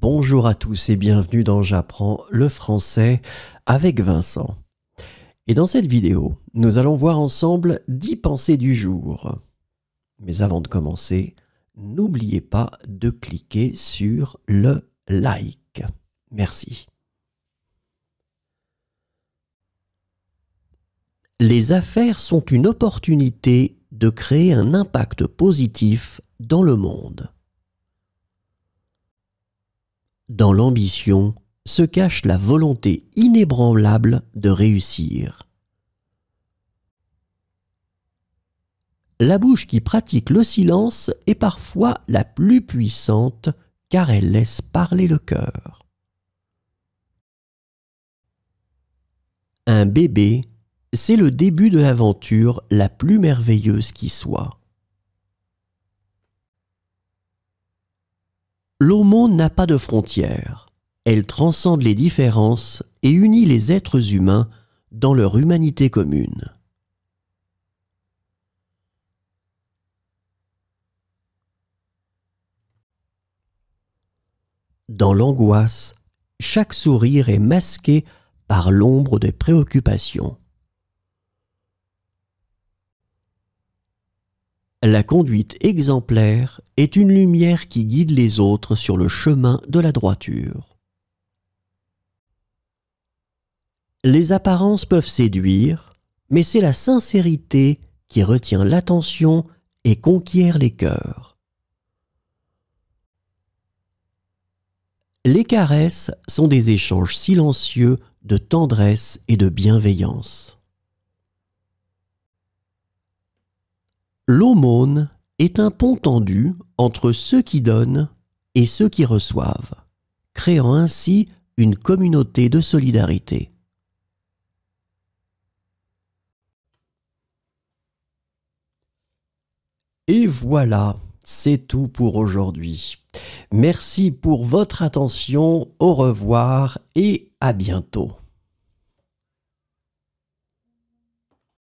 Bonjour à tous et bienvenue dans J'apprends le français avec Vincent. Et dans cette vidéo, nous allons voir ensemble 10 pensées du jour. Mais avant de commencer, n'oubliez pas de cliquer sur le like. Merci. Les affaires sont une opportunité de créer un impact positif dans le monde. Dans l'ambition se cache la volonté inébranlable de réussir. La bouche qui pratique le silence est parfois la plus puissante car elle laisse parler le cœur. Un bébé, c'est le début de l'aventure la plus merveilleuse qui soit. l'aumône n'a pas de frontières. Elle transcende les différences et unit les êtres humains dans leur humanité commune. Dans l'angoisse, chaque sourire est masqué par l'ombre des préoccupations. La conduite exemplaire est une lumière qui guide les autres sur le chemin de la droiture. Les apparences peuvent séduire, mais c'est la sincérité qui retient l'attention et conquiert les cœurs. Les caresses sont des échanges silencieux de tendresse et de bienveillance. L'aumône est un pont tendu entre ceux qui donnent et ceux qui reçoivent, créant ainsi une communauté de solidarité. Et voilà, c'est tout pour aujourd'hui. Merci pour votre attention, au revoir et à bientôt.